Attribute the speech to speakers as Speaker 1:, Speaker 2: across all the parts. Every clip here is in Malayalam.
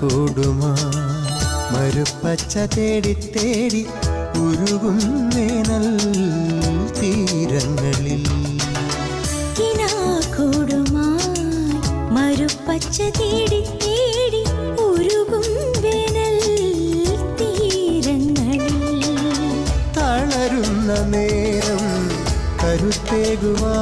Speaker 1: കൊടുമ മരുപ്പച്ച തേടി തേടി ഉരുകുന്നേനൽ തീരങ്ങളിൽ കൊടുമ മരുപ്പച്ച തേടി തേടി తెగువా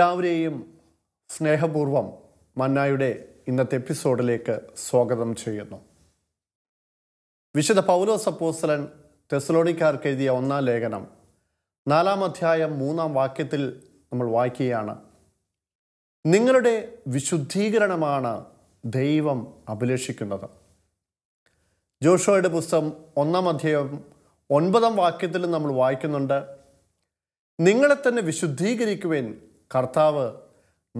Speaker 1: എല്ലാവരെയും സ്നേഹപൂർവം മന്നായുടെ ഇന്നത്തെ എപ്പിസോഡിലേക്ക് സ്വാഗതം ചെയ്യുന്നു വിശുദ്ധ പൗലോസ് അപ്പോസ്തലൻ തെസലോണിക്കാർക്ക് എഴുതിയ ഒന്നാം ലേഖനം നാലാം അധ്യായം മൂന്നാം വാക്യത്തിൽ നമ്മൾ വായിക്കുകയാണ് നിങ്ങളുടെ വിശുദ്ധീകരണമാണ് ദൈവം അഭിലഷിക്കുന്നത് ജോഷോയുടെ പുസ്തകം ഒന്നാം അധ്യായം ഒൻപതാം വാക്യത്തിൽ നമ്മൾ വായിക്കുന്നുണ്ട് നിങ്ങളെ തന്നെ വിശുദ്ധീകരിക്കുവാൻ കർത്താവ്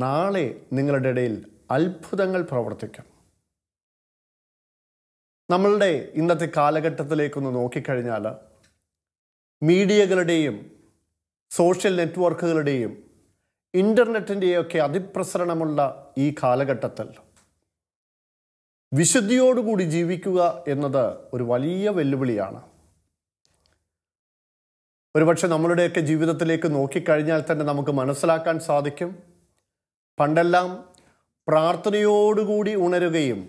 Speaker 1: നാളെ നിങ്ങളുടെ ഇടയിൽ അത്ഭുതങ്ങൾ പ്രവർത്തിക്കും നമ്മളുടെ ഇന്നത്തെ കാലഘട്ടത്തിലേക്കൊന്ന് നോക്കിക്കഴിഞ്ഞാൽ മീഡിയകളുടെയും സോഷ്യൽ നെറ്റ്വർക്കുകളുടെയും ഇൻ്റർനെറ്റിൻ്റെയൊക്കെ അതിപ്രസരണമുള്ള ഈ കാലഘട്ടത്തിൽ വിശുദ്ധിയോടുകൂടി ജീവിക്കുക എന്നത് ഒരു വലിയ വെല്ലുവിളിയാണ് ഒരുപക്ഷെ നമ്മളുടെയൊക്കെ ജീവിതത്തിലേക്ക് നോക്കിക്കഴിഞ്ഞാൽ തന്നെ നമുക്ക് മനസ്സിലാക്കാൻ സാധിക്കും പണ്ടെല്ലാം പ്രാർത്ഥനയോടുകൂടി ഉണരുകയും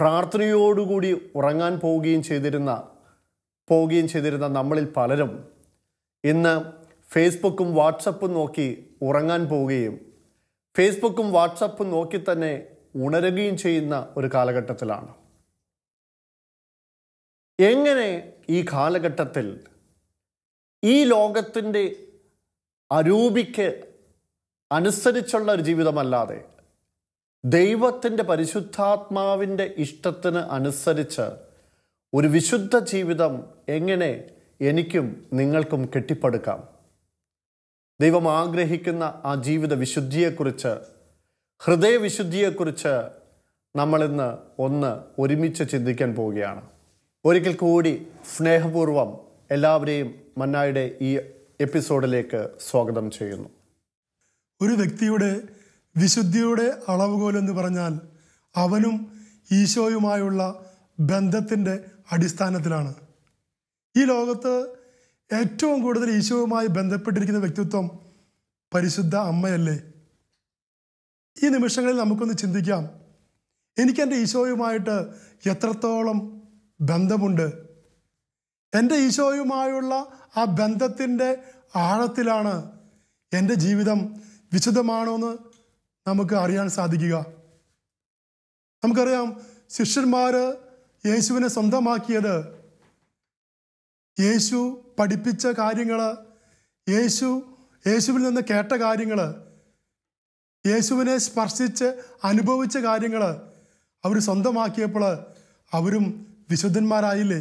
Speaker 1: പ്രാർത്ഥനയോടുകൂടി ഉറങ്ങാൻ പോവുകയും ചെയ്തിരുന്ന പോവുകയും ചെയ്തിരുന്ന നമ്മളിൽ പലരും ഇന്ന് ഫേസ്ബുക്കും വാട്സപ്പും നോക്കി ഉറങ്ങാൻ പോവുകയും ഫേസ്ബുക്കും വാട്സപ്പും നോക്കി തന്നെ ഉണരുകയും ചെയ്യുന്ന ഒരു കാലഘട്ടത്തിലാണ് എങ്ങനെ ഈ കാലഘട്ടത്തിൽ ഈ ലോകത്തിൻ്റെ അരൂപിക്ക് അനുസരിച്ചുള്ള ഒരു ജീവിതമല്ലാതെ ദൈവത്തിൻ്റെ പരിശുദ്ധാത്മാവിൻ്റെ ഇഷ്ടത്തിന് അനുസരിച്ച് ഒരു വിശുദ്ധ ജീവിതം എങ്ങനെ എനിക്കും നിങ്ങൾക്കും കെട്ടിപ്പടുക്കാം ദൈവം ആഗ്രഹിക്കുന്ന ആ ജീവിത വിശുദ്ധിയെക്കുറിച്ച് ഹൃദയവിശുദ്ധിയെക്കുറിച്ച് നമ്മളിന്ന് ഒന്ന് ഒരുമിച്ച് ചിന്തിക്കാൻ പോവുകയാണ് ഒരിക്കൽ കൂടി സ്നേഹപൂർവം എല്ലാവരെയും മന്നായുടെ ഈ എപ്പിസോഡിലേക്ക് സ്വാഗതം ചെയ്യുന്നു
Speaker 2: ഒരു വ്യക്തിയുടെ വിശുദ്ധിയുടെ അളവുകോലെന്ന് പറഞ്ഞാൽ അവനും ഈശോയുമായുള്ള ബന്ധത്തിൻ്റെ അടിസ്ഥാനത്തിലാണ് ഈ ലോകത്ത് ഏറ്റവും കൂടുതൽ ഈശോയുമായി ബന്ധപ്പെട്ടിരിക്കുന്ന വ്യക്തിത്വം പരിശുദ്ധ അമ്മയല്ലേ ഈ നിമിഷങ്ങളിൽ നമുക്കൊന്ന് ചിന്തിക്കാം എനിക്കെൻ്റെ ഈശോയുമായിട്ട് എത്രത്തോളം ബന്ധമുണ്ട് എൻ്റെ ഈശോയുമായുള്ള ആ ബന്ധത്തിൻ്റെ ആഴത്തിലാണ് എൻ്റെ ജീവിതം വിശുദ്ധമാണോ എന്ന് നമുക്ക് അറിയാൻ സാധിക്കുക നമുക്കറിയാം ശിഷ്യന്മാർ യേശുവിനെ സ്വന്തമാക്കിയത് യേശു പഠിപ്പിച്ച കാര്യങ്ങൾ യേശു യേശുവിൽ നിന്ന് കേട്ട കാര്യങ്ങൾ യേശുവിനെ സ്പർശിച്ച് അനുഭവിച്ച കാര്യങ്ങൾ അവർ സ്വന്തമാക്കിയപ്പോൾ അവരും വിശുദ്ധന്മാരായില്ലേ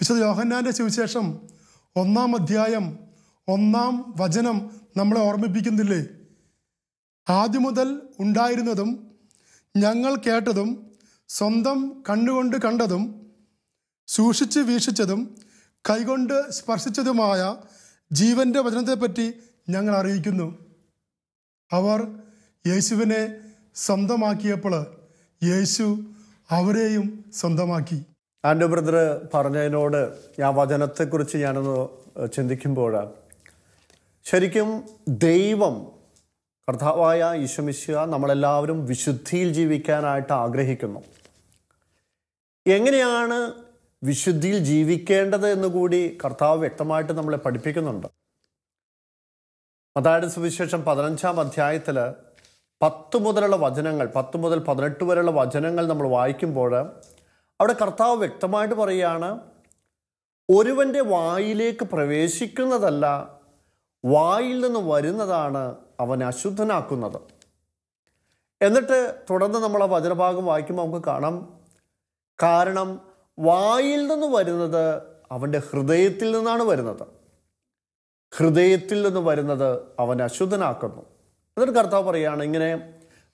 Speaker 2: വിശുദ്ധ യോഹന്നാൻ്റെ സുവിശേഷം ഒന്നാം അധ്യായം ഒന്നാം വചനം നമ്മളെ ഓർമ്മിപ്പിക്കുന്നില്ലേ ആദ്യം മുതൽ ഉണ്ടായിരുന്നതും ഞങ്ങൾ കേട്ടതും സ്വന്തം കണ്ണുകൊണ്ട് കണ്ടതും സൂക്ഷിച്ച് വീക്ഷിച്ചതും കൈകൊണ്ട് സ്പർശിച്ചതുമായ ജീവൻ്റെ വചനത്തെപ്പറ്റി ഞങ്ങൾ അറിയിക്കുന്നു അവർ യേശുവിനെ സ്വന്തമാക്കിയപ്പോൾ യേശു അവരെയും സ്വന്തമാക്കി
Speaker 1: ആൻഡോ ബ്രദർ പറഞ്ഞതിനോട് ആ വചനത്തെക്കുറിച്ച് ഞാനൊന്ന് ചിന്തിക്കുമ്പോൾ ശരിക്കും ദൈവം കർത്താവായ ഈശ്വമിശ നമ്മളെല്ലാവരും വിശുദ്ധിയിൽ ജീവിക്കാനായിട്ട് ആഗ്രഹിക്കുന്നു എങ്ങനെയാണ് വിശുദ്ധിയിൽ ജീവിക്കേണ്ടത് എന്ന് കൂടി കർത്താവ് വ്യക്തമായിട്ട് നമ്മളെ പഠിപ്പിക്കുന്നുണ്ട് അതായത് സുവിശേഷം പതിനഞ്ചാം അധ്യായത്തിൽ പത്ത് മുതലുള്ള വചനങ്ങൾ പത്ത് മുതൽ പതിനെട്ട് വരെയുള്ള വചനങ്ങൾ നമ്മൾ വായിക്കുമ്പോൾ അവിടെ കർത്താവ് വ്യക്തമായിട്ട് പറയുകയാണ് ഒരുവൻ്റെ വായിലേക്ക് പ്രവേശിക്കുന്നതല്ല വായിൽ നിന്ന് വരുന്നതാണ് അവൻ അശുദ്ധനാക്കുന്നത് എന്നിട്ട് തുടർന്ന് നമ്മൾ ആ വചനഭാഗം വായിക്കുമ്പോൾ നമുക്ക് കാണാം കാരണം വായിൽ നിന്ന് വരുന്നത് അവൻ്റെ ഹൃദയത്തിൽ നിന്നാണ് വരുന്നത് ഹൃദയത്തിൽ നിന്ന് വരുന്നത് അവൻ അശുദ്ധനാക്കുന്നു എന്നിട്ട് കർത്താവ് പറയുകയാണ് ഇങ്ങനെ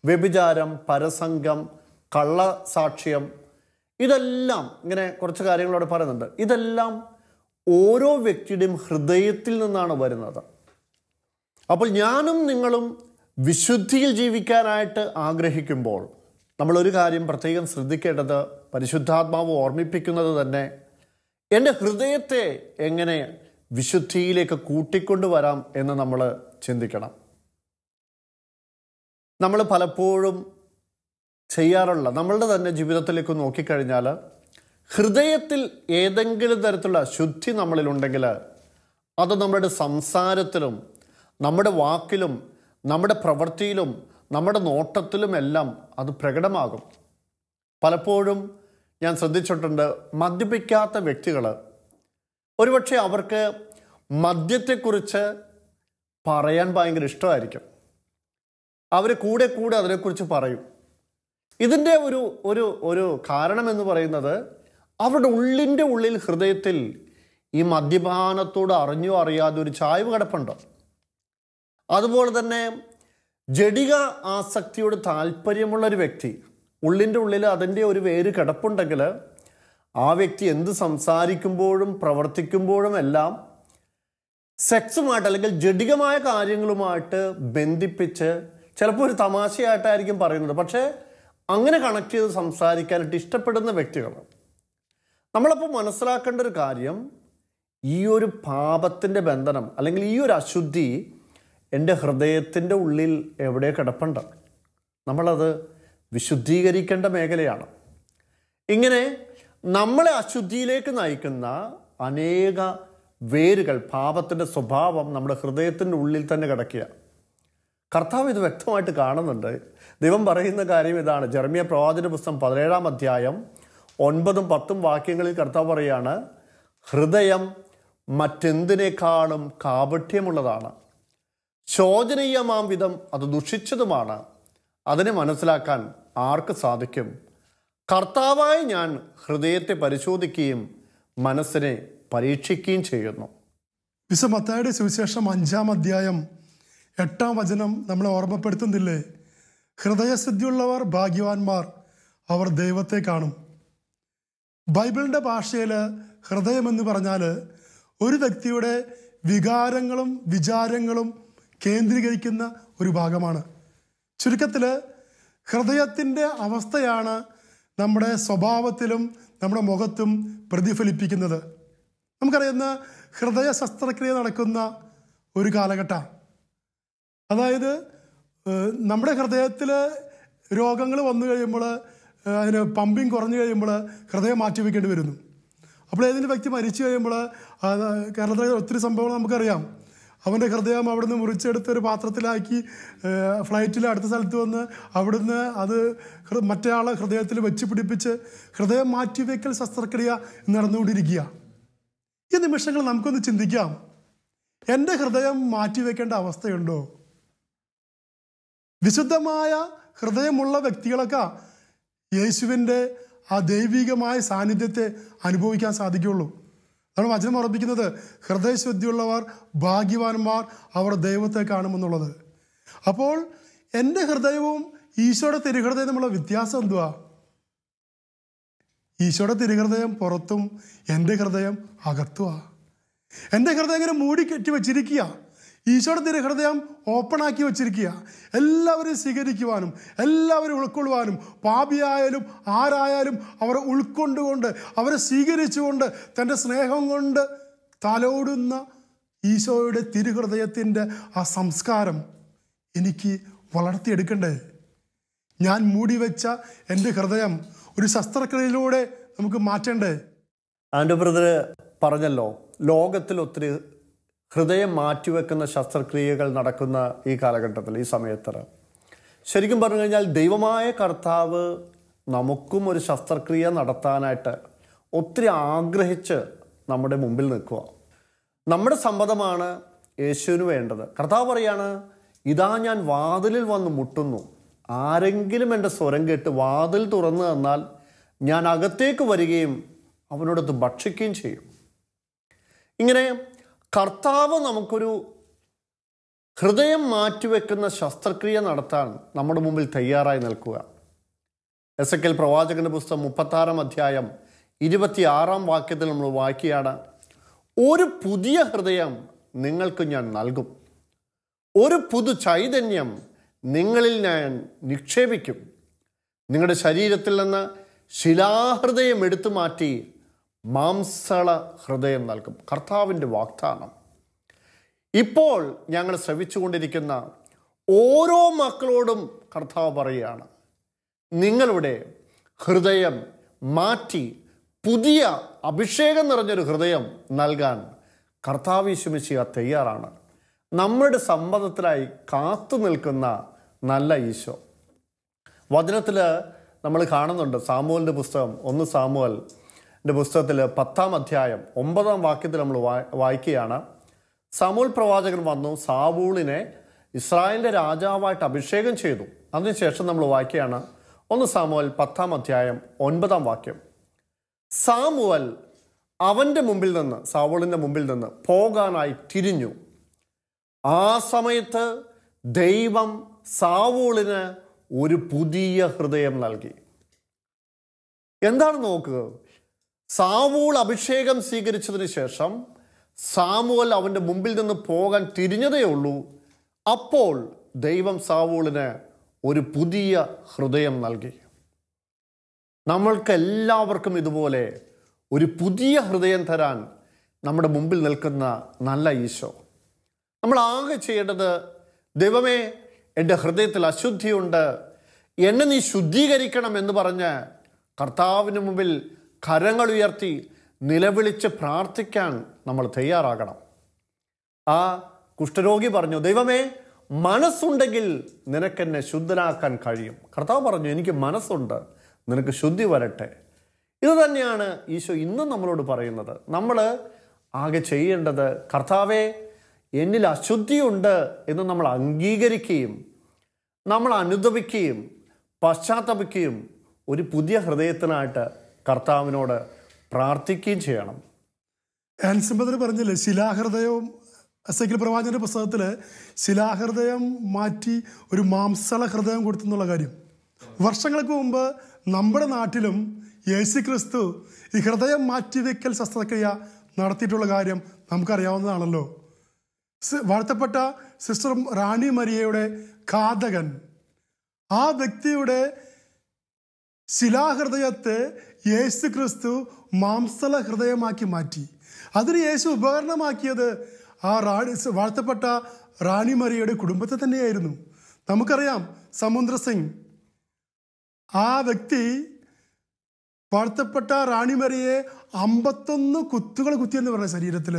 Speaker 1: വ്യഭിചാരം പരസംഗം കള്ളസാക്ഷ്യം ഇതെല്ലാം ഇങ്ങനെ കുറച്ച് കാര്യങ്ങളോട് പറയുന്നുണ്ട് ഇതെല്ലാം ഓരോ വ്യക്തിയുടെയും ഹൃദയത്തിൽ നിന്നാണ് വരുന്നത് അപ്പോൾ ഞാനും നിങ്ങളും വിശുദ്ധിയിൽ ജീവിക്കാനായിട്ട് ആഗ്രഹിക്കുമ്പോൾ നമ്മളൊരു കാര്യം പ്രത്യേകം ശ്രദ്ധിക്കേണ്ടത് പരിശുദ്ധാത്മാവ് ഓർമ്മിപ്പിക്കുന്നത് തന്നെ എൻ്റെ ഹൃദയത്തെ എങ്ങനെ വിശുദ്ധിയിലേക്ക് കൂട്ടിക്കൊണ്ടുവരാം എന്ന് നമ്മൾ ചിന്തിക്കണം നമ്മൾ പലപ്പോഴും ചെയ്യാറുള്ള നമ്മളുടെ തന്നെ ജീവിതത്തിലേക്ക് നോക്കിക്കഴിഞ്ഞാൽ ഹൃദയത്തിൽ ഏതെങ്കിലും തരത്തിലുള്ള ശുദ്ധി നമ്മളിലുണ്ടെങ്കിൽ അത് നമ്മുടെ സംസാരത്തിലും നമ്മുടെ വാക്കിലും നമ്മുടെ പ്രവൃത്തിയിലും നമ്മുടെ നോട്ടത്തിലും എല്ലാം അത് പ്രകടമാകും പലപ്പോഴും ഞാൻ ശ്രദ്ധിച്ചിട്ടുണ്ട് മദ്യപിക്കാത്ത വ്യക്തികൾ ഒരുപക്ഷെ അവർക്ക് മദ്യത്തെക്കുറിച്ച് പറയാൻ ഭയങ്കര ഇഷ്ടമായിരിക്കും അവർ കൂടെ കൂടെ അതിനെക്കുറിച്ച് പറയും ഇതിൻ്റെ ഒരു ഒരു ഒരു കാരണം എന്ന് പറയുന്നത് അവരുടെ ഉള്ളിൻ്റെ ഉള്ളിൽ ഹൃദയത്തിൽ ഈ മദ്യപാനത്തോട് അറിഞ്ഞോ അറിയാതെ ഒരു ചായ്വ് കിടപ്പുണ്ട് അതുപോലെ തന്നെ ജഡിക ആസക്തിയോട് താല്പര്യമുള്ള ഒരു വ്യക്തി ഉള്ളിൻ്റെ ഉള്ളിൽ അതിൻ്റെ ഒരു വേര് കിടപ്പുണ്ടെങ്കിൽ ആ വ്യക്തി എന്ത് സംസാരിക്കുമ്പോഴും പ്രവർത്തിക്കുമ്പോഴും എല്ലാം സെക്സുമായിട്ട് അല്ലെങ്കിൽ ജഡികമായ കാര്യങ്ങളുമായിട്ട് ബന്ധിപ്പിച്ച് ചിലപ്പോൾ ഒരു തമാശയായിട്ടായിരിക്കും പറയുന്നത് പക്ഷേ അങ്ങനെ കണക്ട് ചെയ്ത് സംസാരിക്കാനായിട്ട് ഇഷ്ടപ്പെടുന്ന വ്യക്തികളാണ് നമ്മളപ്പോൾ മനസ്സിലാക്കേണ്ട ഒരു കാര്യം ഈ ഒരു പാപത്തിൻ്റെ ബന്ധനം അല്ലെങ്കിൽ ഈ ഒരു അശുദ്ധി എൻ്റെ ഹൃദയത്തിൻ്റെ ഉള്ളിൽ എവിടെ കിടപ്പുണ്ട് നമ്മളത് വിശുദ്ധീകരിക്കേണ്ട മേഖലയാണ് ഇങ്ങനെ നമ്മളെ അശുദ്ധിയിലേക്ക് നയിക്കുന്ന അനേക വേരുകൾ പാപത്തിൻ്റെ സ്വഭാവം നമ്മുടെ ഹൃദയത്തിൻ്റെ ഉള്ളിൽ തന്നെ കിടക്കുക കർത്താവ് ഇത് വ്യക്തമായിട്ട് കാണുന്നുണ്ട് ദൈവം പറയുന്ന കാര്യം ഇതാണ് ജർമ്മിയ പ്രവാചന പുസ്തകം പതിനേഴാം അധ്യായം ഒൻപതും പത്തും വാക്യങ്ങളിൽ കർത്താവ് പറയാണ് ഹൃദയം മറ്റെന്തിനേക്കാളും കാപഠ്യമുള്ളതാണ് ശോചനീയമാം വിധം അത് ദുഷിച്ചതുമാണ് അതിനെ മനസ്സിലാക്കാൻ ആർക്ക് സാധിക്കും കർത്താവായി ഞാൻ ഹൃദയത്തെ പരിശോധിക്കുകയും മനസ്സിനെ പരീക്ഷിക്കുകയും ചെയ്യുന്നു
Speaker 2: വിശ്വമത്തായുടെ സുവിശേഷം അഞ്ചാം അധ്യായം എട്ടാം വചനം നമ്മളെ ഓർമ്മപ്പെടുത്തുന്നില്ലേ ഹൃദയസിദ്ധിയുള്ളവർ ഭാഗ്യവാന്മാർ അവർ ദൈവത്തെ കാണും ബൈബിളിൻ്റെ ഭാഷയിൽ ഹൃദയമെന്ന് പറഞ്ഞാൽ ഒരു വ്യക്തിയുടെ വികാരങ്ങളും വിചാരങ്ങളും കേന്ദ്രീകരിക്കുന്ന ഒരു ഭാഗമാണ് ചുരുക്കത്തിൽ ഹൃദയത്തിൻ്റെ അവസ്ഥയാണ് നമ്മുടെ സ്വഭാവത്തിലും നമ്മുടെ മുഖത്തും പ്രതിഫലിപ്പിക്കുന്നത് നമുക്കറിയുന്ന ഹൃദയ ശസ്ത്രക്രിയ നടക്കുന്ന ഒരു കാലഘട്ടമാണ് അതായത് നമ്മുടെ ഹൃദയത്തിൽ രോഗങ്ങൾ വന്നു കഴിയുമ്പോൾ അതിന് പമ്പിങ് കുറഞ്ഞു കഴിയുമ്പോൾ ഹൃദയം മാറ്റി വയ്ക്കേണ്ടി വരുന്നു അപ്പോൾ ഏതെങ്കിലും വ്യക്തി മരിച്ചു കഴിയുമ്പോൾ കേരളത്തിലെ ഒത്തിരി സംഭവങ്ങൾ നമുക്കറിയാം അവൻ്റെ ഹൃദയം അവിടുന്ന് മുറിച്ചെടുത്ത് ഒരു പാത്രത്തിലാക്കി ഫ്ലൈറ്റിൽ അടുത്ത സ്ഥലത്ത് വന്ന് അവിടുന്ന് അത് മറ്റേ ഹൃദയത്തിൽ വെച്ച് പിടിപ്പിച്ച് ഹൃദയം മാറ്റി വയ്ക്കൽ ശസ്ത്രക്രിയ നടന്നുകൊണ്ടിരിക്കുക ഈ നിമിഷങ്ങൾ നമുക്കൊന്ന് ചിന്തിക്കാം എൻ്റെ ഹൃദയം മാറ്റി വയ്ക്കേണ്ട അവസ്ഥയുണ്ടോ വിശുദ്ധമായ ഹൃദയമുള്ള വ്യക്തികളൊക്കെ യേശുവിൻ്റെ ആ ദൈവികമായ സാന്നിധ്യത്തെ അനുഭവിക്കാൻ സാധിക്കുള്ളൂ നമ്മൾ വചനം ഉറപ്പിക്കുന്നത് ഹൃദയശുദ്ധിയുള്ളവർ ഭാഗ്യവാന്മാർ അവർ ദൈവത്തെ കാണുമെന്നുള്ളത് അപ്പോൾ എൻ്റെ ഹൃദയവും ഈശോയുടെ തിരുഹൃദയം തമ്മിലുള്ള വ്യത്യാസം എന്തുവാ ഈശോയുടെ തിരുഹൃദയം പുറത്തും എൻ്റെ ഹൃദയം അകത്തുവാ എൻ്റെ ഹൃദയം ഇങ്ങനെ മൂടി കെട്ടി ഈശോയുടെ ഓപ്പൺ ഓപ്പണാക്കി വച്ചിരിക്കുക എല്ലാവരും സ്വീകരിക്കുവാനും എല്ലാവരും ഉൾക്കൊള്ളുവാനും പാപിയായാലും ആരായാലും അവരെ ഉൾക്കൊണ്ടുകൊണ്ട് അവരെ സ്വീകരിച്ചുകൊണ്ട് തൻ്റെ സ്നേഹം കൊണ്ട് തലോടുന്ന ഈശോയുടെ തിരുഹൃദയത്തിൻ്റെ ആ സംസ്കാരം എനിക്ക് വളർത്തിയെടുക്കണ്ടേ ഞാൻ
Speaker 1: മൂടിവെച്ച എൻ്റെ ഹൃദയം ഒരു ശസ്ത്രക്രിയയിലൂടെ നമുക്ക് മാറ്റണ്ടേ ആൻ്റെ ബ്രദർ പറഞ്ഞല്ലോ ലോകത്തിൽ ഒത്തിരി ഹൃദയം മാറ്റിവെക്കുന്ന ശസ്ത്രക്രിയകൾ നടക്കുന്ന ഈ കാലഘട്ടത്തിൽ ഈ സമയത്തിൽ ശരിക്കും പറഞ്ഞു കഴിഞ്ഞാൽ ദൈവമായ കർത്താവ് നമുക്കും ഒരു ശസ്ത്രക്രിയ നടത്താനായിട്ട് ഒത്തിരി ആഗ്രഹിച്ച് നമ്മുടെ മുമ്പിൽ നിൽക്കുക നമ്മുടെ സമ്മതമാണ് യേശുവിന് വേണ്ടത് കർത്താവ് പറയാണ് ഇതാ ഞാൻ വാതിലിൽ വന്ന് മുട്ടുന്നു ആരെങ്കിലും എൻ്റെ സ്വരം കേട്ട് വാതിൽ തുറന്നു തന്നാൽ ഞാൻ അകത്തേക്ക് വരികയും അവനോടൊത്ത് ഭക്ഷിക്കുകയും ചെയ്യും ഇങ്ങനെ കർത്താവ് നമുക്കൊരു ഹൃദയം മാറ്റിവെക്കുന്ന ശസ്ത്രക്രിയ നടത്താൻ നമ്മുടെ മുമ്പിൽ തയ്യാറായി നിൽക്കുക എസ് എ കെൽ പ്രവാചകൻ്റെ പുസ്തകം മുപ്പത്താറാം അധ്യായം ഇരുപത്തിയാറാം വാക്യത്തിൽ നമ്മൾ വായിക്കുകയാണ് ഒരു പുതിയ ഹൃദയം നിങ്ങൾക്ക് ഞാൻ നൽകും ഒരു പുതു ചൈതന്യം നിങ്ങളിൽ ഞാൻ നിക്ഷേപിക്കും നിങ്ങളുടെ ശരീരത്തിൽ നിന്ന് ശിലാഹൃദയം എടുത്തു മാറ്റി മാംസള ഹൃദയം നൽകും കർത്താവിൻ്റെ വാഗ്ദാനം ഇപ്പോൾ ഞങ്ങൾ ശ്രവിച്ചുകൊണ്ടിരിക്കുന്ന ഓരോ മക്കളോടും കർത്താവ് പറയുകയാണ് നിങ്ങളുടെ ഹൃദയം മാറ്റി പുതിയ അഭിഷേകം നിറഞ്ഞൊരു ഹൃദയം നൽകാൻ കർത്താവ് ഈശുമിശിയ തയ്യാറാണ് നമ്മുടെ സമ്മതത്തിലായി കാത്തു നിൽക്കുന്ന നല്ല ഈശോ വചനത്തിൽ നമ്മൾ കാണുന്നുണ്ട് സാമുവലിൻ്റെ പുസ്തകം ഒന്ന് സാമുവൽ പുസ്തകത്തിൽ പത്താം അധ്യായം ഒമ്പതാം വാക്യത്തിൽ നമ്മൾ വായിക്കുകയാണ് സമൂൽ പ്രവാചകൻ വന്നു സാവൂളിനെ ഇസ്രായേലിൻ്റെ രാജാവായിട്ട് അഭിഷേകം ചെയ്തു അതിനുശേഷം നമ്മൾ വായിക്കുകയാണ് ഒന്ന് സാമുവൽ പത്താം അധ്യായം ഒൻപതാം വാക്യം സാമുവൽ അവൻ്റെ മുമ്പിൽ നിന്ന് സാവൂളിൻ്റെ മുമ്പിൽ നിന്ന് പോകാനായി തിരിഞ്ഞു ആ സമയത്ത് ദൈവം സാവൂളിന് ഒരു പുതിയ ഹൃദയം നൽകി എന്താണ് നോക്കുക സാമൂൾ അഭിഷേകം സ്വീകരിച്ചതിന് ശേഷം സാമുവൽ അവൻ്റെ മുമ്പിൽ നിന്ന് പോകാൻ തിരിഞ്ഞതേ ഉള്ളൂ അപ്പോൾ ദൈവം സാവൂളിന് ഒരു പുതിയ ഹൃദയം നൽകി നമ്മൾക്ക് എല്ലാവർക്കും ഇതുപോലെ ഒരു പുതിയ ഹൃദയം തരാൻ നമ്മുടെ മുമ്പിൽ നിൽക്കുന്ന നല്ല ഈശോ നമ്മൾ ആകെ ചെയ്യേണ്ടത് ദൈവമേ എൻ്റെ ഹൃദയത്തിൽ അശുദ്ധിയുണ്ട് എന്നെ നീ ശുദ്ധീകരിക്കണം എന്ന് പറഞ്ഞ് കർത്താവിന് മുമ്പിൽ കരങ്ങൾ ഉയർത്തി നിലവിളിച്ച് പ്രാർത്ഥിക്കാൻ നമ്മൾ തയ്യാറാകണം ആ കുഷ്ഠരോഗി പറഞ്ഞു ദൈവമേ മനസ്സുണ്ടെങ്കിൽ നിനക്കെന്നെ ശുദ്ധനാക്കാൻ കഴിയും കർത്താവ് പറഞ്ഞു എനിക്ക് മനസ്സുണ്ട് നിനക്ക് ശുദ്ധി വരട്ടെ ഇത് തന്നെയാണ് ഈശോ ഇന്നും നമ്മളോട് പറയുന്നത് നമ്മൾ ആകെ ചെയ്യേണ്ടത് കർത്താവെ എന്നിൽ അശുദ്ധിയുണ്ട് എന്ന് നമ്മൾ അംഗീകരിക്കുകയും നമ്മൾ അനുദപിക്കുകയും പശ്ചാത്തപിക്കുകയും ഒരു പുതിയ ഹൃദയത്തിനായിട്ട് കർത്താവിനോട് പ്രാർത്ഥിക്കുകയും ചെയ്യണം
Speaker 2: ആൻസിംബദർ പറഞ്ഞില്ലേ ശിലാഹൃദയവും അസൈക്കിൾ പ്രവാചകൻ്റെ പുസ്തകത്തിൽ ശിലാഹൃദയം മാറ്റി ഒരു മാംസള ഹൃദയം കൊടുത്തു എന്നുള്ള കാര്യം വർഷങ്ങൾക്ക് മുമ്പ് നമ്മുടെ നാട്ടിലും യേശു ക്രിസ്തു ഈ ഹൃദയം മാറ്റിവെക്കൽ ശസ്ത്രക്രിയ നടത്തിയിട്ടുള്ള കാര്യം നമുക്കറിയാവുന്നതാണല്ലോ വാഴ്ത്തപ്പെട്ട സിസ്റ്റർ റാണി മരിയയുടെ ഘാതകൻ ആ വ്യക്തിയുടെ ശിലാഹൃദയത്തെ യേശു ക്രിസ്തു മാംസള ഹൃദയമാക്കി മാറ്റി അതിന് യേശു ഉപകരണമാക്കിയത് ആ റാണി വാഴ്ത്തപ്പെട്ട റാണി മറിയയുടെ കുടുംബത്തെ തന്നെയായിരുന്നു നമുക്കറിയാം സമുദ്ര സിംഗ് ആ വ്യക്തി വാഴ്ത്തപ്പെട്ട റാണിമറിയെ അമ്പത്തൊന്ന് കുത്തുകൾ കുത്തിയെന്ന് പറഞ്ഞ ശരീരത്തിൽ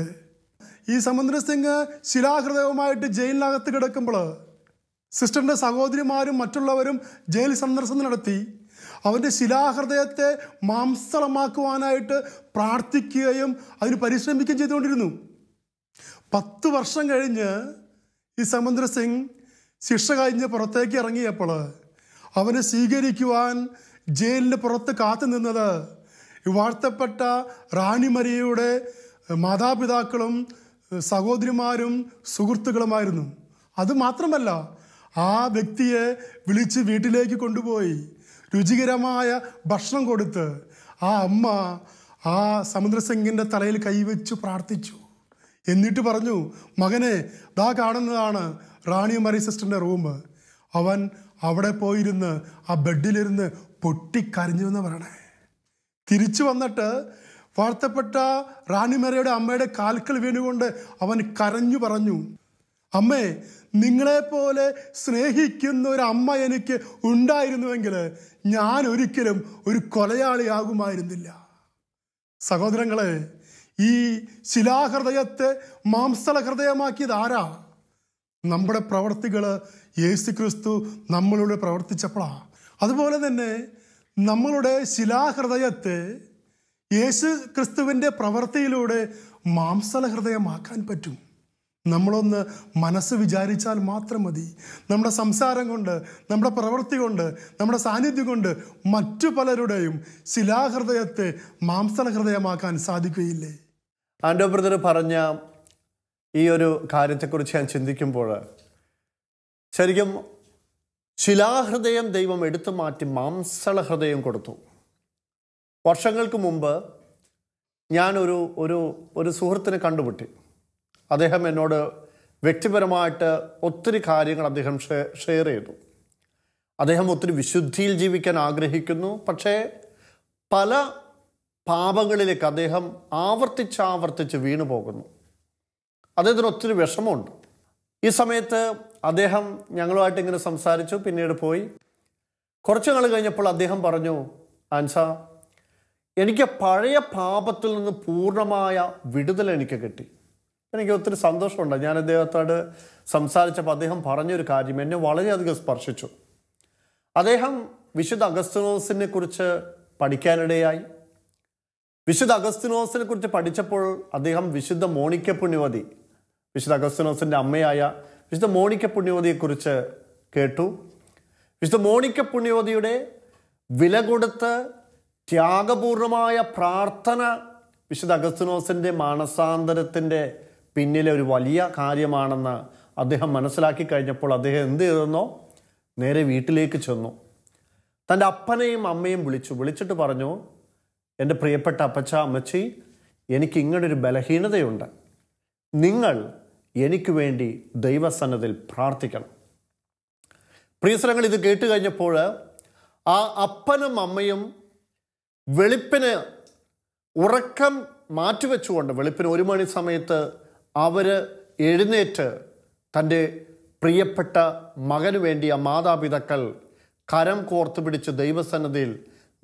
Speaker 2: ഈ സമുദ്ര സിംഗ് ശിലാഹൃദയവുമായിട്ട് ജയിലിനകത്ത് കിടക്കുമ്പോൾ സിസ്റ്ററിൻ്റെ സഹോദരിമാരും മറ്റുള്ളവരും ജയിൽ സന്ദർശനം നടത്തി അവൻ്റെ ശിലാഹൃദയത്തെ മാംസളമാക്കുവാനായിട്ട് പ്രാർത്ഥിക്കുകയും അതിന് പരിശ്രമിക്കുകയും ചെയ്തുകൊണ്ടിരുന്നു പത്ത് വർഷം കഴിഞ്ഞ് ഈ സമുദ്ര സിംഗ് ശിക്ഷ കഴിഞ്ഞ് പുറത്തേക്ക് ഇറങ്ങിയപ്പോൾ അവനെ സ്വീകരിക്കുവാൻ ജയിലിന് പുറത്ത് കാത്തു നിന്നത് വാഴ്ത്തപ്പെട്ട റാണിമരിയയുടെ മാതാപിതാക്കളും സഹോദരിമാരും സുഹൃത്തുക്കളുമായിരുന്നു അതുമാത്രമല്ല ആ വ്യക്തിയെ വിളിച്ച് വീട്ടിലേക്ക് കൊണ്ടുപോയി രുചികരമായ ഭക്ഷണം കൊടുത്ത് ആ അമ്മ ആ സമുദ്രസിംഗിൻ്റെ തലയിൽ കൈവച്ച് പ്രാർത്ഥിച്ചു എന്നിട്ട് പറഞ്ഞു മകനെ ദാ കാണുന്നതാണ് റാണി മറി സിസ്റ്ററിൻ്റെ റൂം അവൻ അവിടെ പോയിരുന്ന് ആ ബെഡിലിരുന്ന് പൊട്ടിക്കരഞ്ഞു എന്ന് പറയണേ തിരിച്ചു വന്നിട്ട് വാഴ്ത്തപ്പെട്ട റാണിമരയുടെ അമ്മയുടെ കാൽക്കൾ വീണുകൊണ്ട് അവൻ കരഞ്ഞു പറഞ്ഞു അമ്മേ നിങ്ങളെപ്പോലെ സ്നേഹിക്കുന്ന ഒരു അമ്മ എനിക്ക് ഉണ്ടായിരുന്നുവെങ്കിൽ ഞാൻ ഒരിക്കലും ഒരു കൊലയാളിയാകുമായിരുന്നില്ല സഹോദരങ്ങളെ ഈ ശിലാഹൃദയത്തെ മാംസള ഹൃദയമാക്കിയത് ആരാ നമ്മുടെ പ്രവർത്തികൾ യേശു ക്രിസ്തു നമ്മളുടെ പ്രവർത്തിച്ചപ്പോഴാണ് അതുപോലെ തന്നെ നമ്മളുടെ ശിലാഹൃദയത്തെ യേശു ക്രിസ്തുവിൻ്റെ പ്രവർത്തിയിലൂടെ മാംസള ഹൃദയമാക്കാൻ പറ്റും നമ്മളൊന്ന് മനസ്സ് വിചാരിച്ചാൽ മാത്രം മതി നമ്മുടെ സംസാരം കൊണ്ട് നമ്മുടെ പ്രവൃത്തി കൊണ്ട് നമ്മുടെ സാന്നിധ്യം കൊണ്ട് മറ്റു പലരുടെയും ശിലാഹൃദയത്തെ മാംസള ഹൃദയമാക്കാൻ
Speaker 1: സാധിക്കുകയില്ലേ ആൻഡോ ബ്രദർ പറഞ്ഞ ഈ ഒരു കാര്യത്തെക്കുറിച്ച് ഞാൻ ചിന്തിക്കുമ്പോൾ ശരിക്കും ശിലാഹൃദയം ദൈവം എടുത്തു മാറ്റി മാംസള ഹൃദയം കൊടുത്തു വർഷങ്ങൾക്ക് മുമ്പ് ഞാനൊരു ഒരു ഒരു സുഹൃത്തിനെ കണ്ടുമുട്ടി അദ്ദേഹം എന്നോട് വ്യക്തിപരമായിട്ട് ഒത്തിരി കാര്യങ്ങൾ അദ്ദേഹം ഷെയർ ചെയ്തു അദ്ദേഹം ഒത്തിരി വിശുദ്ധിയിൽ ജീവിക്കാൻ ആഗ്രഹിക്കുന്നു പക്ഷേ പല പാപങ്ങളിലേക്ക് അദ്ദേഹം ആവർത്തിച്ചാവർത്തിച്ച് വീണു പോകുന്നു അദ്ദേഹത്തിന് ഒത്തിരി വിഷമമുണ്ട് ഈ സമയത്ത് അദ്ദേഹം ഞങ്ങളുമായിട്ട് ഇങ്ങനെ സംസാരിച്ചു പിന്നീട് പോയി കുറച്ച് നാൾ കഴിഞ്ഞപ്പോൾ അദ്ദേഹം പറഞ്ഞു ആൻസ എനിക്ക് പഴയ പാപത്തിൽ നിന്ന് പൂർണ്ണമായ വിടുതൽ എനിക്ക് കിട്ടി എനിക്ക് ഒത്തിരി സന്തോഷമുണ്ട് ഞാൻ അദ്ദേഹത്തോട് സംസാരിച്ചപ്പോൾ അദ്ദേഹം പറഞ്ഞൊരു കാര്യം എന്നെ വളരെയധികം സ്പർശിച്ചു അദ്ദേഹം വിശുദ്ധ അഗസ്തിനോസിനെ കുറിച്ച് പഠിക്കാനിടയായി വിശുദ്ധ അഗസ്തിനോസിനെ കുറിച്ച് പഠിച്ചപ്പോൾ അദ്ദേഹം വിശുദ്ധ മോണിക്ക പുണ്യവതി വിശുദ്ധ അഗസ്തിനോസിൻ്റെ അമ്മയായ വിശുദ്ധ മോണിക്ക പുണ്യവതിയെക്കുറിച്ച് കേട്ടു വിശുദ്ധ മോണിക്ക പുണ്യവതിയുടെ വില കൊടുത്ത് ത്യാഗപൂർണമായ പ്രാർത്ഥന വിശുദ്ധ അഗസ്തിനോസിൻ്റെ മാനസാന്തരത്തിൻ്റെ പിന്നിലെ ഒരു വലിയ കാര്യമാണെന്ന് അദ്ദേഹം മനസ്സിലാക്കി കഴിഞ്ഞപ്പോൾ അദ്ദേഹം എന്ത് ചെയ്തെന്നോ നേരെ വീട്ടിലേക്ക് ചെന്നു തൻ്റെ അപ്പനെയും അമ്മയും വിളിച്ചു വിളിച്ചിട്ട് പറഞ്ഞു എൻ്റെ പ്രിയപ്പെട്ട അപ്പച്ച അമ്മച്ചി എനിക്ക് ഇങ്ങനൊരു ബലഹീനതയുണ്ട് നിങ്ങൾ എനിക്ക് വേണ്ടി ദൈവസന്നതിൽ പ്രാർത്ഥിക്കണം പ്രിയസരങ്ങൾ ഇത് കേട്ട് കഴിഞ്ഞപ്പോൾ ആ അപ്പനും അമ്മയും വെളുപ്പിന് ഉറക്കം മാറ്റിവെച്ചുകൊണ്ട് വെളുപ്പിന് ഒരു മണി സമയത്ത് അവർ എഴുന്നേറ്റ് തൻ്റെ പ്രിയപ്പെട്ട മകനു വേണ്ടി ആ മാതാപിതാക്കൾ കരം കോർത്തു പിടിച്ച് ദൈവസന്നദ്ധിയിൽ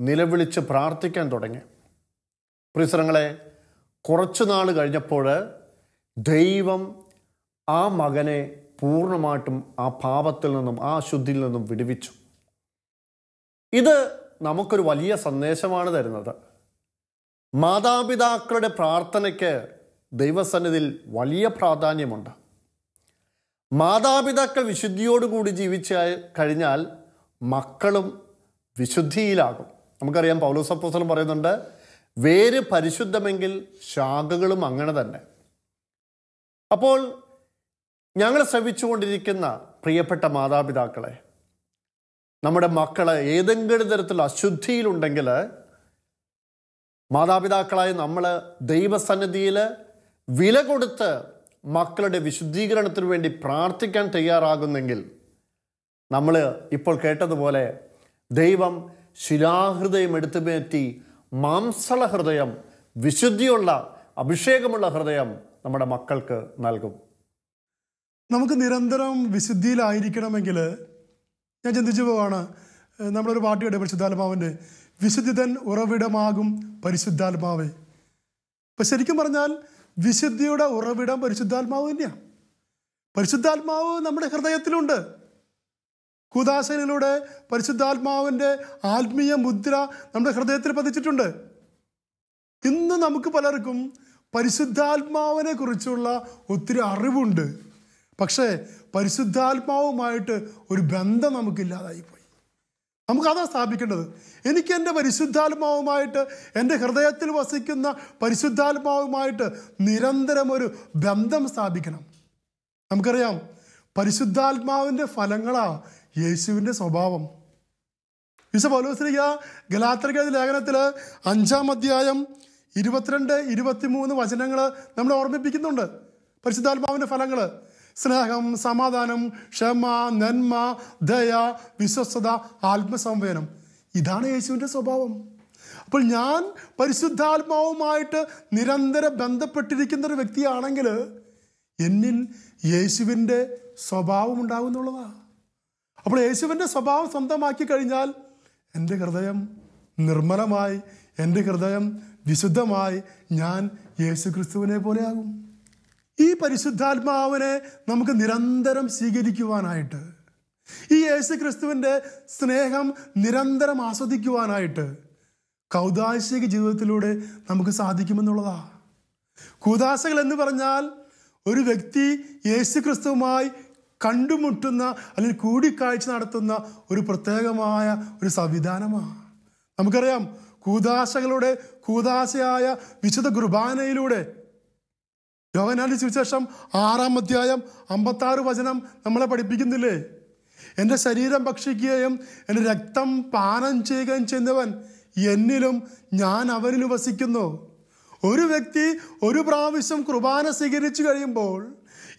Speaker 1: നിലവിളിച്ച് പ്രാർത്ഥിക്കാൻ തുടങ്ങി പ്രിസരങ്ങളെ കുറച്ചു നാൾ കഴിഞ്ഞപ്പോൾ ദൈവം ആ മകനെ പൂർണ്ണമായിട്ടും ആ പാപത്തിൽ നിന്നും ആ ശുദ്ധിയിൽ നിന്നും വിടുവിച്ചു ഇത് നമുക്കൊരു വലിയ സന്ദേശമാണ് തരുന്നത് മാതാപിതാക്കളുടെ പ്രാർത്ഥനയ്ക്ക് ദൈവസന്നിധിയിൽ വലിയ പ്രാധാന്യമുണ്ട് മാതാപിതാക്കൾ വിശുദ്ധിയോടുകൂടി ജീവിച്ച കഴിഞ്ഞാൽ മക്കളും വിശുദ്ധിയിലാകും നമുക്കറിയാം പൗലോസപ്പോസലം പറയുന്നുണ്ട് വേര് പരിശുദ്ധമെങ്കിൽ ശാഖകളും അങ്ങനെ തന്നെ അപ്പോൾ ഞങ്ങൾ ശ്രമിച്ചുകൊണ്ടിരിക്കുന്ന പ്രിയപ്പെട്ട മാതാപിതാക്കളെ നമ്മുടെ മക്കൾ ഏതെങ്കിലും തരത്തിൽ അശുദ്ധിയിലുണ്ടെങ്കിൽ മാതാപിതാക്കളായ നമ്മൾ ദൈവസന്നിധിയിൽ വില കൊടുത്ത് മക്കളുടെ വിശുദ്ധീകരണത്തിന് വേണ്ടി പ്രാർത്ഥിക്കാൻ തയ്യാറാകുന്നെങ്കിൽ നമ്മൾ ഇപ്പോൾ കേട്ടതുപോലെ ദൈവം ശിലാഹൃദയം മേറ്റി മാംസള ഹൃദയം വിശുദ്ധിയുള്ള അഭിഷേകമുള്ള ഹൃദയം നമ്മുടെ മക്കൾക്ക് നൽകും
Speaker 2: നമുക്ക് നിരന്തരം വിശുദ്ധിയിലായിരിക്കണമെങ്കിൽ ഞാൻ ചിന്തിച്ചു പോവാണ് നമ്മളൊരു പാട്ട് കേട്ടു പരിശുദ്ധാത്മാവിൻ്റെ വിശുദ്ധിതൻ ഉറവിടമാകും പരിശുദ്ധാത്മാവ് അപ്പം ശരിക്കും പറഞ്ഞാൽ വിശുദ്ധിയുടെ ഉറവിടം പരിശുദ്ധാത്മാവ് തന്നെയാണ് പരിശുദ്ധാത്മാവ് നമ്മുടെ ഹൃദയത്തിലുണ്ട് കൂതാശയിലൂടെ പരിശുദ്ധാത്മാവിൻ്റെ ആത്മീയ മുദ്ര നമ്മുടെ ഹൃദയത്തിൽ പതിച്ചിട്ടുണ്ട് ഇന്ന് നമുക്ക് പലർക്കും പരിശുദ്ധാത്മാവിനെ കുറിച്ചുള്ള ഒത്തിരി അറിവുണ്ട് പക്ഷേ പരിശുദ്ധാത്മാവുമായിട്ട് ഒരു ബന്ധം നമുക്കില്ലാതായിപ്പോയി നമുക്കതാ സ്ഥാപിക്കേണ്ടത് എനിക്ക് എൻ്റെ പരിശുദ്ധാത്മാവുമായിട്ട് എൻ്റെ ഹൃദയത്തിൽ വസിക്കുന്ന പരിശുദ്ധാത്മാവുമായിട്ട് നിരന്തരം ഒരു ബന്ധം സ്ഥാപിക്കണം നമുക്കറിയാം പരിശുദ്ധാത്മാവിൻ്റെ ഫലങ്ങളാ യേശുവിൻ്റെ സ്വഭാവം വിശ പൗലോസ്ലിക ഗലാത്രകേത് ലേഖനത്തിൽ അഞ്ചാം അധ്യായം ഇരുപത്തിരണ്ട് ഇരുപത്തിമൂന്ന് വചനങ്ങൾ നമ്മളെ ഓർമ്മിപ്പിക്കുന്നുണ്ട് പരിശുദ്ധാത്മാവിൻ്റെ ഫലങ്ങൾ സ്നേഹം സമാധാനം ക്ഷമ നന്മ ദയ വിശ്വസ്തത ആത്മസംവേനം ഇതാണ് യേശുവിൻ്റെ സ്വഭാവം അപ്പോൾ ഞാൻ പരിശുദ്ധാത്മാവുമായിട്ട് നിരന്തര ബന്ധപ്പെട്ടിരിക്കുന്ന ഒരു വ്യക്തിയാണെങ്കിൽ എന്നിൽ യേശുവിൻ്റെ സ്വഭാവം എന്നുള്ളതാണ് അപ്പോൾ യേശുവിൻ്റെ സ്വഭാവം സ്വന്തമാക്കി കഴിഞ്ഞാൽ എൻ്റെ ഹൃദയം നിർമ്മലമായി എൻ്റെ ഹൃദയം വിശുദ്ധമായി ഞാൻ യേശു ക്രിസ്തുവിനെ പോലെയാകും ഈ പരിശുദ്ധാത്മാവിനെ നമുക്ക് നിരന്തരം സ്വീകരിക്കുവാനായിട്ട് ഈ യേശു ക്രിസ്തുവിൻ്റെ സ്നേഹം നിരന്തരം ആസ്വദിക്കുവാനായിട്ട് കൗദാശിക ജീവിതത്തിലൂടെ നമുക്ക് സാധിക്കുമെന്നുള്ളതാ കൂതാശകൾ എന്ന് പറഞ്ഞാൽ ഒരു വ്യക്തി യേശു ക്രിസ്തുവുമായി കണ്ടുമുട്ടുന്ന അല്ലെങ്കിൽ കൂടിക്കാഴ്ച നടത്തുന്ന ഒരു പ്രത്യേകമായ ഒരു സംവിധാനമാണ് നമുക്കറിയാം കൂതാശകളുടെ കൂതാശയായ വിശുദ്ധ കുർബാനയിലൂടെ യോഹനാന്റെ സുവിശേഷം ആറാം അധ്യായം അമ്പത്താറ് വചനം നമ്മളെ പഠിപ്പിക്കുന്നില്ലേ എൻ്റെ ശരീരം ഭക്ഷിക്കുകയും എൻ്റെ രക്തം പാനം ചെയ്യുകയും ചെയ്യുന്നവൻ എന്നിലും ഞാൻ അവനിൽ വസിക്കുന്നു ഒരു വ്യക്തി ഒരു പ്രാവശ്യം കുർബാന സ്വീകരിച്ചു കഴിയുമ്പോൾ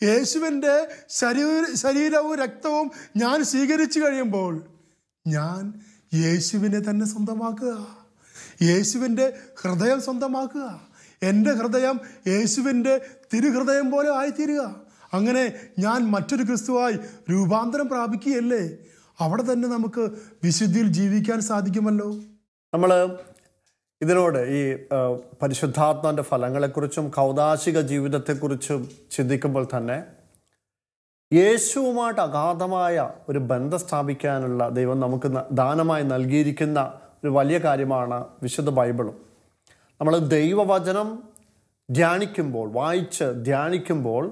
Speaker 2: യേശുവിൻ്റെ ശരീര ശരീരവും രക്തവും ഞാൻ സ്വീകരിച്ചു കഴിയുമ്പോൾ ഞാൻ യേശുവിനെ തന്നെ സ്വന്തമാക്കുക യേശുവിൻ്റെ ഹൃദയം സ്വന്തമാക്കുക എൻ്റെ ഹൃദയം യേശുവിൻ്റെ തിരുഹൃദയം പോലെ ആയിത്തീരുക അങ്ങനെ ഞാൻ മറ്റൊരു ക്രിസ്തുവായി രൂപാന്തരം പ്രാപിക്കുകയല്ലേ അവിടെ തന്നെ നമുക്ക് വിശുദ്ധിയിൽ ജീവിക്കാൻ സാധിക്കുമല്ലോ
Speaker 1: നമ്മൾ ഇതിനോട് ഈ പരിശുദ്ധാത്മാൻ്റെ ഫലങ്ങളെക്കുറിച്ചും കൗതാശിക ജീവിതത്തെക്കുറിച്ചും ചിന്തിക്കുമ്പോൾ തന്നെ യേശുവുമായിട്ട് അഗാധമായ ഒരു ബന്ധം സ്ഥാപിക്കാനുള്ള ദൈവം നമുക്ക് ദാനമായി നൽകിയിരിക്കുന്ന ഒരു വലിയ കാര്യമാണ് വിശുദ്ധ ബൈബിളും നമ്മൾ ദൈവവചനം ധ്യാനിക്കുമ്പോൾ വായിച്ച് ധ്യാനിക്കുമ്പോൾ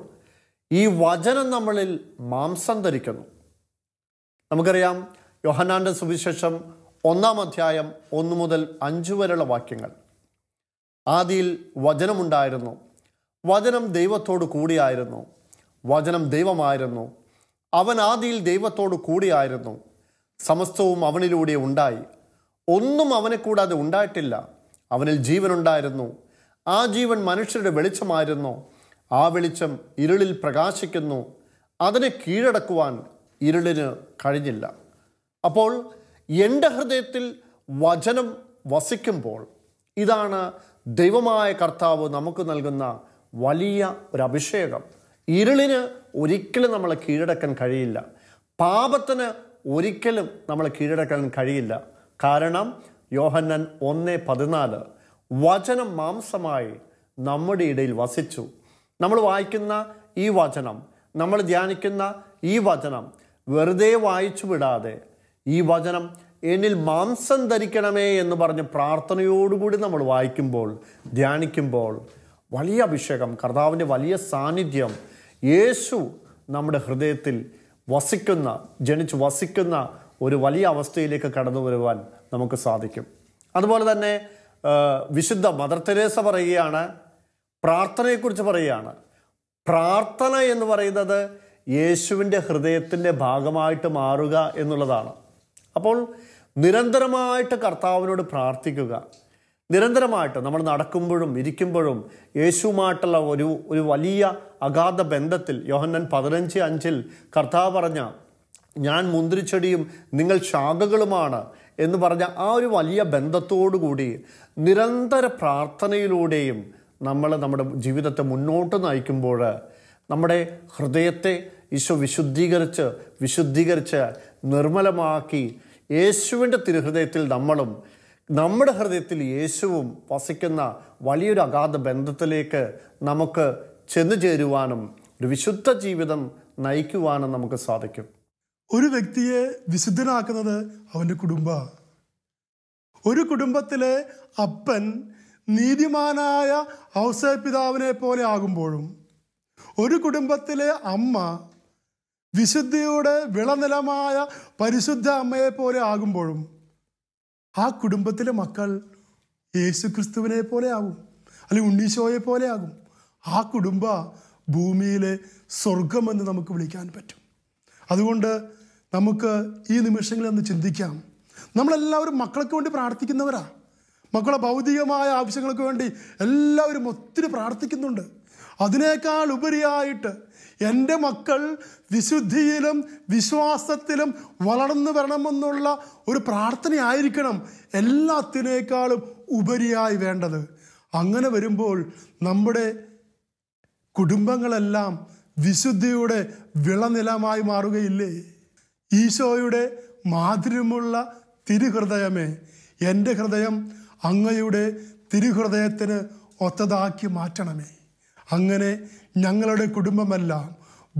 Speaker 1: ഈ വചനം നമ്മളിൽ മാംസം ധരിക്കുന്നു നമുക്കറിയാം യോഹനാൻ്റെ സുവിശേഷം ഒന്നാം അധ്യായം ഒന്ന് മുതൽ അഞ്ചു വരെയുള്ള വാക്യങ്ങൾ ആദിയിൽ വചനമുണ്ടായിരുന്നു വചനം ദൈവത്തോട് കൂടിയായിരുന്നു വചനം ദൈവമായിരുന്നു അവൻ ആദിയിൽ ദൈവത്തോട് കൂടിയായിരുന്നു സമസ്തവും അവനിലൂടെ ഉണ്ടായി ഒന്നും അവനെ കൂടാതെ ഉണ്ടായിട്ടില്ല അവനിൽ ജീവനുണ്ടായിരുന്നു ആ ജീവൻ മനുഷ്യരുടെ വെളിച്ചമായിരുന്നു ആ വെളിച്ചം ഇരുളിൽ പ്രകാശിക്കുന്നു അതിനെ കീഴടക്കുവാൻ ഇരുളിന് കഴിഞ്ഞില്ല അപ്പോൾ എൻ്റെ ഹൃദയത്തിൽ വചനം വസിക്കുമ്പോൾ ഇതാണ് ദൈവമായ കർത്താവ് നമുക്ക് നൽകുന്ന വലിയ ഒരു അഭിഷേകം ഇരുളിന് ഒരിക്കലും നമ്മൾ കീഴടക്കാൻ കഴിയില്ല പാപത്തിന് ഒരിക്കലും നമ്മൾ കീഴടക്കാൻ കഴിയില്ല കാരണം യോഹന്നൻ ഒന്ന് പതിനാല് വചനം മാംസമായി നമ്മുടെ ഇടയിൽ വസിച്ചു നമ്മൾ വായിക്കുന്ന ഈ വചനം നമ്മൾ ധ്യാനിക്കുന്ന ഈ വചനം വെറുതെ വായിച്ചു വിടാതെ ഈ വചനം എന്നിൽ മാംസം ധരിക്കണമേ എന്ന് പറഞ്ഞ് പ്രാർത്ഥനയോടുകൂടി നമ്മൾ വായിക്കുമ്പോൾ ധ്യാനിക്കുമ്പോൾ വലിയ അഭിഷേകം കർത്താവിൻ്റെ വലിയ സാന്നിധ്യം യേശു നമ്മുടെ ഹൃദയത്തിൽ വസിക്കുന്ന ജനിച്ച് വസിക്കുന്ന ഒരു വലിയ അവസ്ഥയിലേക്ക് കടന്നു വരുവാൻ നമുക്ക് സാധിക്കും അതുപോലെ തന്നെ വിശുദ്ധ മദർ തെരേസ പറയുകയാണ് പ്രാർത്ഥനയെക്കുറിച്ച് പറയുകയാണ് പ്രാർത്ഥന എന്ന് പറയുന്നത് യേശുവിൻ്റെ ഹൃദയത്തിൻ്റെ ഭാഗമായിട്ട് മാറുക എന്നുള്ളതാണ് അപ്പോൾ നിരന്തരമായിട്ട് കർത്താവിനോട് പ്രാർത്ഥിക്കുക നിരന്തരമായിട്ട് നമ്മൾ നടക്കുമ്പോഴും ഇരിക്കുമ്പോഴും യേശുവുമായിട്ടുള്ള ഒരു ഒരു വലിയ അഗാധ ബന്ധത്തിൽ യോഹന്നൻ പതിനഞ്ച് അഞ്ചിൽ കർത്താവ് പറഞ്ഞ ഞാൻ മുന്തിരിച്ചെടിയും നിങ്ങൾ ശാഖകളുമാണ് എന്ന് പറഞ്ഞ ആ ഒരു വലിയ ബന്ധത്തോടുകൂടി നിരന്തര പ്രാർത്ഥനയിലൂടെയും നമ്മൾ നമ്മുടെ ജീവിതത്തെ മുന്നോട്ട് നയിക്കുമ്പോൾ നമ്മുടെ ഹൃദയത്തെ ഈശോ വിശുദ്ധീകരിച്ച് വിശുദ്ധീകരിച്ച് നിർമ്മലമാക്കി യേശുവിൻ്റെ തിരുഹൃദയത്തിൽ നമ്മളും നമ്മുടെ ഹൃദയത്തിൽ യേശുവും വസിക്കുന്ന വലിയൊരു അഗാധ ബന്ധത്തിലേക്ക് നമുക്ക് ചെന്നു ചേരുവാനും ഒരു വിശുദ്ധ ജീവിതം നയിക്കുവാനും നമുക്ക് സാധിക്കും
Speaker 2: ഒരു വ്യക്തിയെ വിശുദ്ധനാക്കുന്നത് അവൻ്റെ കുടുംബ ഒരു കുടുംബത്തിലെ അപ്പൻ നീതിമാനായ ഔസേ പോലെ ആകുമ്പോഴും ഒരു കുടുംബത്തിലെ അമ്മ വിശുദ്ധിയുടെ വിളനിലമായ പരിശുദ്ധ അമ്മയെ പോലെ ആകുമ്പോഴും ആ കുടുംബത്തിലെ മക്കൾ യേശു ക്രിസ്തുവിനെ പോലെ ആകും അല്ലെങ്കിൽ ഉണ്ണീശോയെ പോലെ ആകും ആ കുടുംബ ഭൂമിയിലെ സ്വർഗമെന്ന് നമുക്ക് വിളിക്കാൻ പറ്റും അതുകൊണ്ട് നമുക്ക് ഈ നിമിഷങ്ങളിൽ ഒന്ന് ചിന്തിക്കാം നമ്മളെല്ലാവരും മക്കൾക്ക് വേണ്ടി പ്രാർത്ഥിക്കുന്നവരാ മക്കളെ ഭൗതികമായ ആവശ്യങ്ങൾക്ക് വേണ്ടി എല്ലാവരും ഒത്തിരി പ്രാർത്ഥിക്കുന്നുണ്ട് അതിനേക്കാൾ ഉപരിയായിട്ട് എൻ്റെ മക്കൾ വിശുദ്ധിയിലും വിശ്വാസത്തിലും വളർന്നു വരണമെന്നുള്ള ഒരു പ്രാർത്ഥനയായിരിക്കണം എല്ലാത്തിനേക്കാളും ഉപരിയായി വേണ്ടത് അങ്ങനെ വരുമ്പോൾ നമ്മുടെ കുടുംബങ്ങളെല്ലാം വിശുദ്ധിയുടെ വിളനിലമായി മാറുകയില്ലേ ഈശോയുടെ മാധുര്യമുള്ള തിരുഹൃദയമേ എൻ്റെ ഹൃദയം അങ്ങയുടെ തിരുഹൃദയത്തിന് ഒത്തതാക്കി മാറ്റണമേ അങ്ങനെ ഞങ്ങളുടെ കുടുംബമെല്ലാം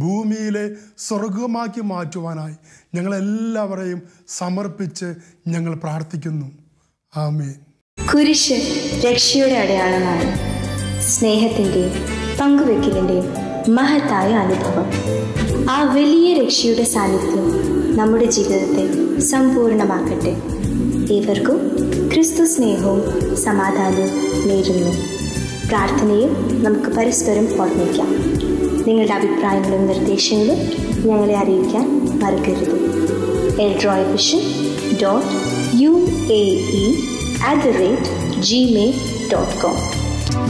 Speaker 2: ഭൂമിയിലെ സ്വർഗമാക്കി മാറ്റുവാനായി ഞങ്ങളെല്ലാവരെയും സമർപ്പിച്ച് ഞങ്ങൾ പ്രാർത്ഥിക്കുന്നു ആമേ കുരിശ് രക്ഷയുടെ അടയാളമാണ് സ്നേഹത്തിൻ്റെ പങ്കുവെക്കലിൻ്റെ മഹത്തായ അനുഭവം ആ വലിയ രക്ഷയുടെ സാന്നിധ്യം നമ്മുടെ ജീവിതത്തെ സമ്പൂർണ്ണമാക്കട്ടെ ഏവർക്കും ക്രിസ്തു സ്നേഹവും സമാധാനവും നേരുന്നു പ്രാർത്ഥനയും നമുക്ക് പരസ്പരം ഓർമ്മിക്കാം നിങ്ങളുടെ അഭിപ്രായങ്ങളും നിർദ്ദേശങ്ങളും ഞങ്ങളെ അറിയിക്കാൻ മറക്കരുത് ഡ്രോയ് vision dot U
Speaker 1: A E at the rate Gmail dot com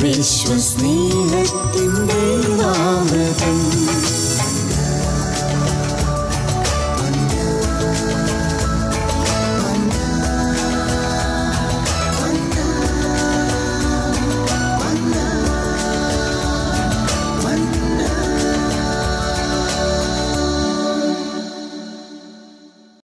Speaker 1: വിശ്വസ്നേഹത്തിൻ്റെ